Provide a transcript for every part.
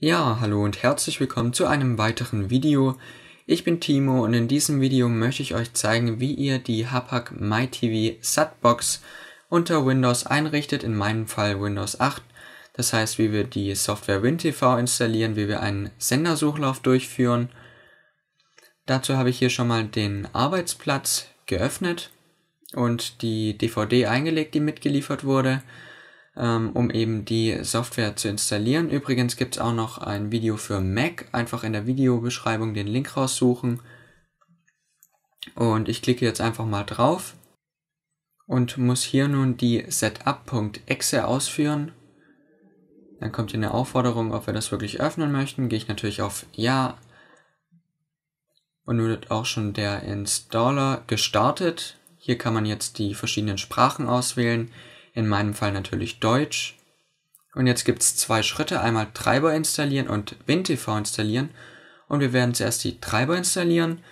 Ja, hallo und herzlich willkommen zu einem weiteren Video. Ich bin Timo und in diesem Video möchte ich euch zeigen, wie ihr die Hapag MyTV Satbox unter Windows einrichtet, in meinem Fall Windows 8. Das heißt, wie wir die Software WinTV installieren, wie wir einen Sendersuchlauf durchführen. Dazu habe ich hier schon mal den Arbeitsplatz geöffnet und die DVD eingelegt, die mitgeliefert wurde ähm, um eben die Software zu installieren. Übrigens gibt es auch noch ein Video für Mac. Einfach in der Videobeschreibung den Link raussuchen. Und ich klicke jetzt einfach mal drauf und muss hier nun die setup.exe ausführen. Dann kommt hier eine Aufforderung, ob wir das wirklich öffnen möchten. Gehe ich natürlich auf Ja. Und nun wird auch schon der Installer gestartet. Hier kann man jetzt die verschiedenen Sprachen auswählen in meinem Fall natürlich Deutsch. Und jetzt gibt es zwei Schritte, einmal Treiber installieren und WinTV installieren. Und wir werden zuerst die Treiber installieren.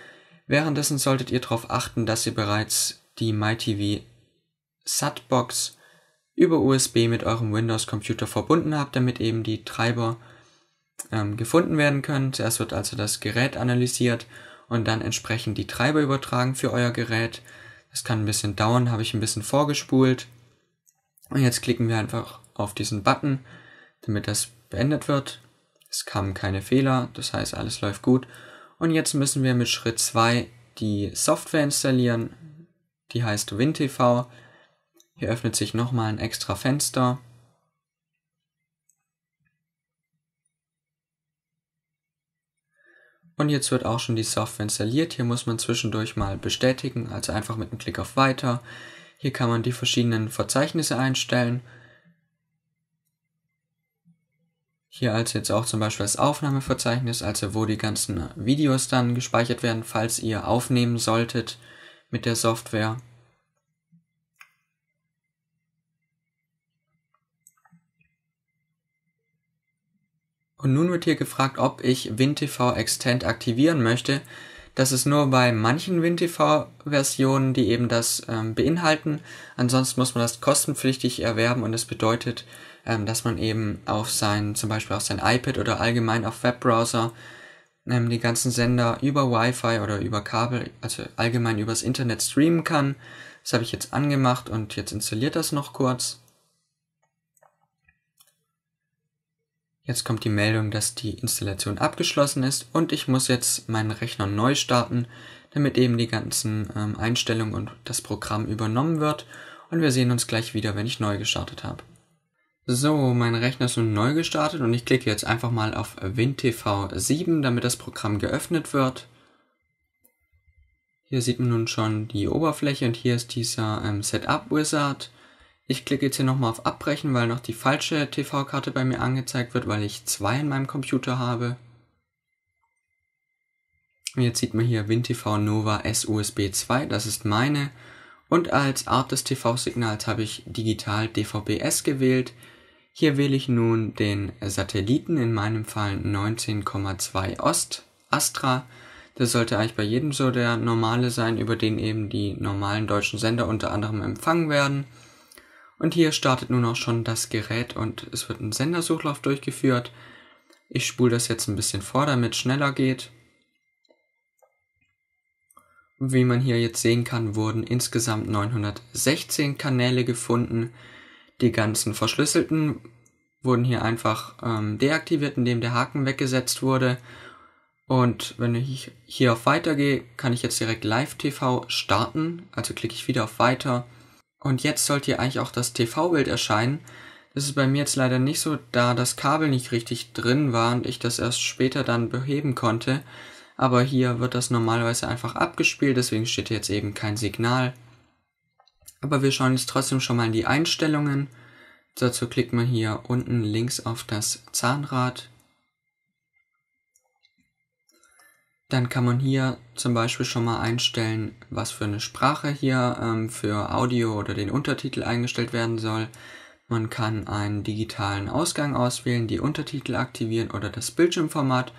Währenddessen solltet ihr darauf achten, dass ihr bereits die MyTV Satbox über USB mit eurem Windows-Computer verbunden habt, damit eben die Treiber ähm, gefunden werden können. Zuerst wird also das Gerät analysiert und dann entsprechend die Treiber übertragen für euer Gerät. Das kann ein bisschen dauern, habe ich ein bisschen vorgespult. Und jetzt klicken wir einfach auf diesen Button, damit das beendet wird. Es kamen keine Fehler, das heißt alles läuft gut. Und jetzt müssen wir mit Schritt 2 die Software installieren. Die heißt WinTV. Hier öffnet sich nochmal ein extra Fenster. Und jetzt wird auch schon die Software installiert. Hier muss man zwischendurch mal bestätigen, also einfach mit einem Klick auf Weiter. Hier kann man die verschiedenen Verzeichnisse einstellen. Hier also jetzt auch zum Beispiel das Aufnahmeverzeichnis, also wo die ganzen Videos dann gespeichert werden, falls ihr aufnehmen solltet mit der Software. Und nun wird hier gefragt, ob ich WinTV Extend aktivieren möchte. Das ist nur bei manchen WinTV-Versionen, die eben das ähm, beinhalten. Ansonsten muss man das kostenpflichtig erwerben und das bedeutet, ähm, dass man eben auf sein, zum Beispiel auf sein iPad oder allgemein auf Webbrowser ähm, die ganzen Sender über Wi-Fi oder über Kabel, also allgemein übers Internet streamen kann. Das habe ich jetzt angemacht und jetzt installiert das noch kurz. Jetzt kommt die Meldung, dass die Installation abgeschlossen ist und ich muss jetzt meinen Rechner neu starten, damit eben die ganzen ähm, Einstellungen und das Programm übernommen wird und wir sehen uns gleich wieder, wenn ich neu gestartet habe. So, mein Rechner ist nun neu gestartet und ich klicke jetzt einfach mal auf WinTV 7, damit das Programm geöffnet wird. Hier sieht man nun schon die Oberfläche und hier ist dieser ähm, Setup Wizard. Ich klicke jetzt hier nochmal auf Abbrechen, weil noch die falsche TV-Karte bei mir angezeigt wird, weil ich zwei in meinem Computer habe. Und jetzt sieht man hier WinTV Nova SUSB 2, das ist meine. Und als Art des TV-Signals habe ich digital DVB-S gewählt. Hier wähle ich nun den Satelliten, in meinem Fall 19,2 Ost Astra. Das sollte eigentlich bei jedem so der normale sein, über den eben die normalen deutschen Sender unter anderem empfangen werden. Und hier startet nun auch schon das Gerät und es wird ein Sendersuchlauf durchgeführt. Ich spule das jetzt ein bisschen vor, damit es schneller geht. wie man hier jetzt sehen kann, wurden insgesamt 916 Kanäle gefunden. Die ganzen verschlüsselten wurden hier einfach ähm, deaktiviert, indem der Haken weggesetzt wurde. Und wenn ich hier auf Weiter gehe, kann ich jetzt direkt Live TV starten. Also klicke ich wieder auf Weiter und jetzt sollte hier eigentlich auch das TV-Bild erscheinen. Das ist bei mir jetzt leider nicht so, da das Kabel nicht richtig drin war und ich das erst später dann beheben konnte. Aber hier wird das normalerweise einfach abgespielt, deswegen steht jetzt eben kein Signal. Aber wir schauen jetzt trotzdem schon mal in die Einstellungen. Dazu klickt man hier unten links auf das Zahnrad Dann kann man hier zum Beispiel schon mal einstellen, was für eine Sprache hier ähm, für Audio oder den Untertitel eingestellt werden soll. Man kann einen digitalen Ausgang auswählen, die Untertitel aktivieren oder das Bildschirmformat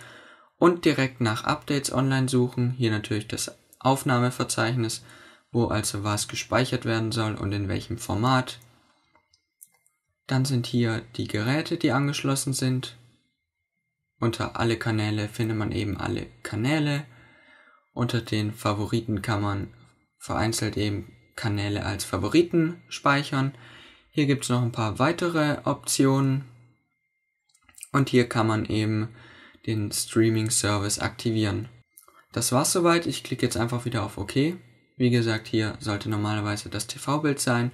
und direkt nach Updates online suchen. Hier natürlich das Aufnahmeverzeichnis, wo also was gespeichert werden soll und in welchem Format. Dann sind hier die Geräte, die angeschlossen sind. Unter alle Kanäle findet man eben alle Kanäle. Unter den Favoriten kann man vereinzelt eben Kanäle als Favoriten speichern. Hier gibt es noch ein paar weitere Optionen. Und hier kann man eben den Streaming Service aktivieren. Das war's soweit. Ich klicke jetzt einfach wieder auf OK. Wie gesagt, hier sollte normalerweise das TV-Bild sein.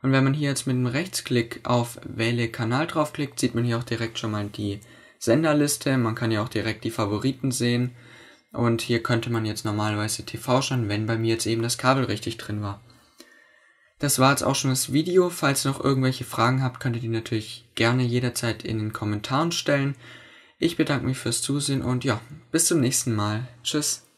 Und wenn man hier jetzt mit dem Rechtsklick auf Wähle Kanal draufklickt, sieht man hier auch direkt schon mal die Senderliste. Man kann ja auch direkt die Favoriten sehen. Und hier könnte man jetzt normalerweise TV schauen, wenn bei mir jetzt eben das Kabel richtig drin war. Das war jetzt auch schon das Video. Falls ihr noch irgendwelche Fragen habt, könnt ihr die natürlich gerne jederzeit in den Kommentaren stellen. Ich bedanke mich fürs Zusehen und ja, bis zum nächsten Mal. Tschüss.